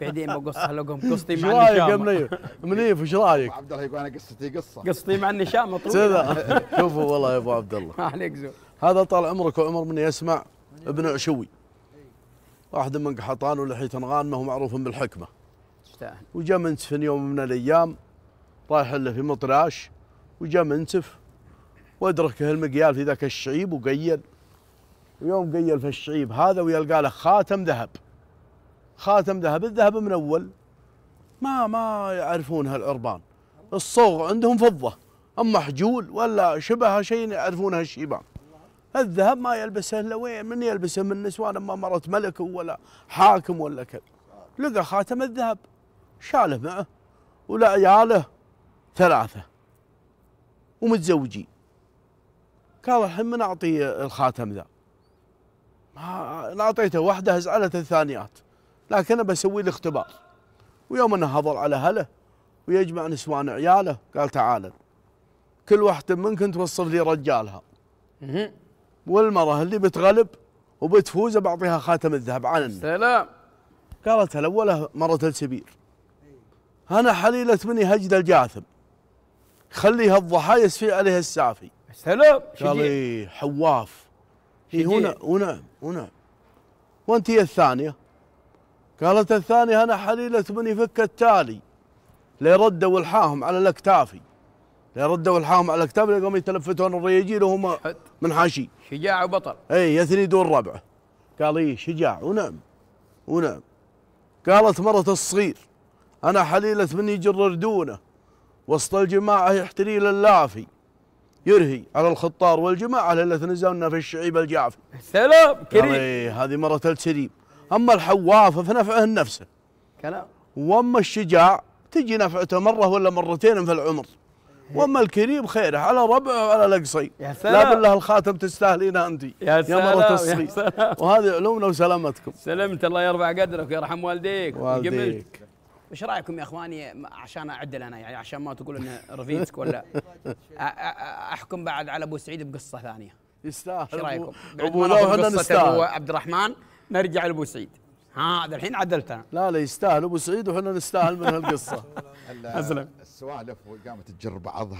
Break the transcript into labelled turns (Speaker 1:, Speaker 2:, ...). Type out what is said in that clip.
Speaker 1: بعدين بقصها لكم قصتي مع النشام منيف منيف ايش رايك؟ عبد الله يقول انا قصتي قصه قصتي مع النشام مطلوبه شوفوا والله يا ابو عبد الله عليك زول هذا طال عمرك وعمر مني يسمع ابن عشوي واحد من قحطان ولحية غانمه ومعروف بالحكمه يستاهل وجا منسف يوم من الايام رايح له في مطراش وجا منسف وادركه المقيال في ذاك الشعيب وقيل ويوم قيل في الشعيب هذا ويلقى له خاتم ذهب خاتم ذهب الذهب من اول ما ما يعرفون هالعربان الصوغ عندهم فضه اما حجول ولا شبه شيء يعرفونها الشيبان الذهب ما يلبسه الا وين من يلبسه من نسوان اما مرت ملك ولا حاكم ولا كذا لقى خاتم الذهب شاله معه ولا عياله ثلاثه ومتزوجين قال الحين من اعطي الخاتم ذا ما اعطيته واحده زعلت الثانيات لكن أنا بسوي له اختبار ويوم أنه هضر على هله ويجمع نسوان عياله قال تعال كل واحدة منكم توصف لي رجالها والمرأة اللي بتغلب وبتفوز بعطيها خاتم الذهب عن النبي سلام قالت الأولى مرة السبير أنا حليلة مني هجد الجاثم خليها الضحايا يسفي عليها السافي سلام قال إيه حواف هي هنا ونعم ونعم وانت هي الثانية قالت الثانية أنا حليلة من يفك التالي ليردوا الحاهم على الأكتافي ليردوا الحاهم على الأكتافي لقوم يتلفتون الرياجيل وهم من حاشي شجاع وبطل أي يثني دون ربعه قال إيه شجاع ونعم ونعم قالت مرة الصغير أنا حليلة من يجر ردونه وسط الجماعة يحتري للافي يرهي على الخطار والجماعة اللي تنزلنا في الشعيب الجافي سلام كريم إيه، هذه مرة السليم أما الحواف فنفعه نفسه كلام وأما الشجاع تجي نفعته مرة ولا مرتين في العمر واما الكريم خيره على ربعه وعلى لقصي لا بالله الخاتم تستاهلين انت يا سلام يا مرة الصي وهذه علومنا وسلامتكم سلمت الله يرفع قدرك ويرحم والديك ويجملك ايش رايكم يا اخواني عشان اعدل انا يعني عشان ما تقول انه رفيتك ولا احكم بعد على ابو سعيد بقصه ثانيه يستاهل ايش رايكم؟ ابو لو نستاهل عبد الرحمن نرجع لابو سعيد ها الحين عدلتها لا لا يستاهل ابو سعيد وحنا نستاهل من هالقصه السوالف وقامت تجر بعضها